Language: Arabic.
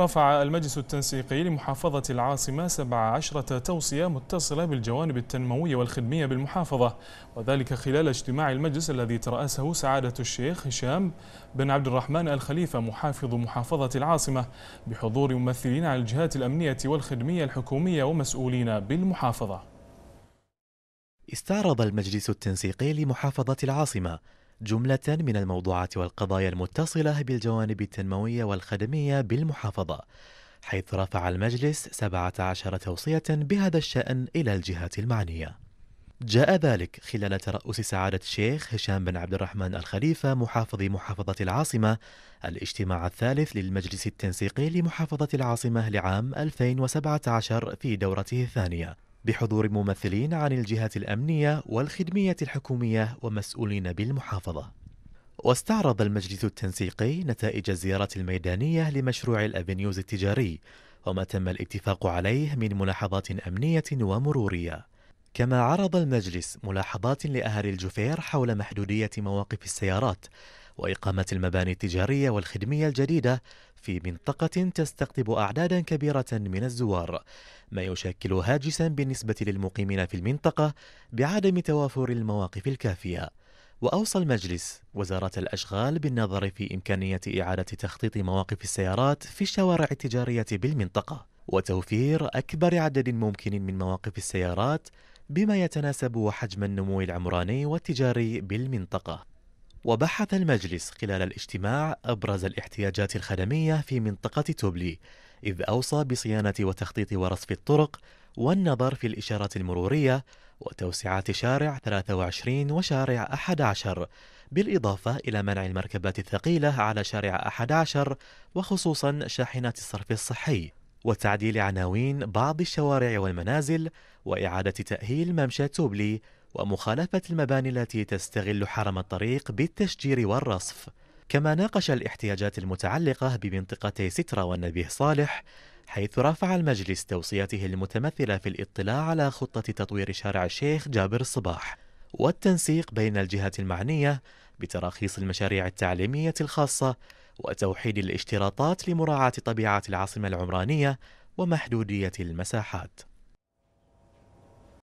رفع المجلس التنسيقي لمحافظة العاصمة 17 توصية متصلة بالجوانب التنموية والخدمية بالمحافظة وذلك خلال اجتماع المجلس الذي ترأسه سعادة الشيخ هشام بن عبد الرحمن الخليفة محافظ محافظة العاصمة بحضور ممثلين على الجهات الأمنية والخدمية الحكومية ومسؤولين بالمحافظة استعرض المجلس التنسيقي لمحافظة العاصمة جملة من الموضوعات والقضايا المتصلة بالجوانب التنموية والخدمية بالمحافظة حيث رفع المجلس 17 توصية بهذا الشأن إلى الجهات المعنية جاء ذلك خلال ترأس سعادة الشيخ هشام بن عبد الرحمن الخليفة محافظ محافظة العاصمة الاجتماع الثالث للمجلس التنسيقي لمحافظة العاصمة لعام 2017 في دورته الثانية بحضور ممثلين عن الجهات الأمنية والخدمية الحكومية ومسؤولين بالمحافظة واستعرض المجلس التنسيقي نتائج الزيارة الميدانية لمشروع الأفنيوز التجاري وما تم الاتفاق عليه من ملاحظات أمنية ومرورية كما عرض المجلس ملاحظات لأهالي الجفير حول محدودية مواقف السيارات وإقامة المباني التجارية والخدمية الجديدة في منطقة تستقطب أعدادا كبيرة من الزوار ما يشكل هاجسا بالنسبة للمقيمين في المنطقة بعدم توافر المواقف الكافية وأوصى المجلس وزارة الأشغال بالنظر في إمكانية إعادة تخطيط مواقف السيارات في الشوارع التجارية بالمنطقة وتوفير أكبر عدد ممكن من مواقف السيارات بما يتناسب حجم النمو العمراني والتجاري بالمنطقة وبحث المجلس خلال الاجتماع أبرز الاحتياجات الخدمية في منطقة توبلي إذ أوصى بصيانة وتخطيط ورصف الطرق والنظر في الإشارات المرورية وتوسعات شارع 23 وشارع 11 بالإضافة إلى منع المركبات الثقيلة على شارع 11 وخصوصا شاحنات الصرف الصحي وتعديل عناوين بعض الشوارع والمنازل وإعادة تأهيل ممشى توبلي ومخالفة المباني التي تستغل حرم الطريق بالتشجير والرصف كما ناقش الاحتياجات المتعلقة بمنطقتي سترة والنبيه صالح حيث رفع المجلس توصياته المتمثلة في الاطلاع على خطة تطوير شارع الشيخ جابر الصباح والتنسيق بين الجهات المعنية بتراخيص المشاريع التعليمية الخاصة وتوحيد الاشتراطات لمراعاة طبيعة العاصمة العمرانية ومحدودية المساحات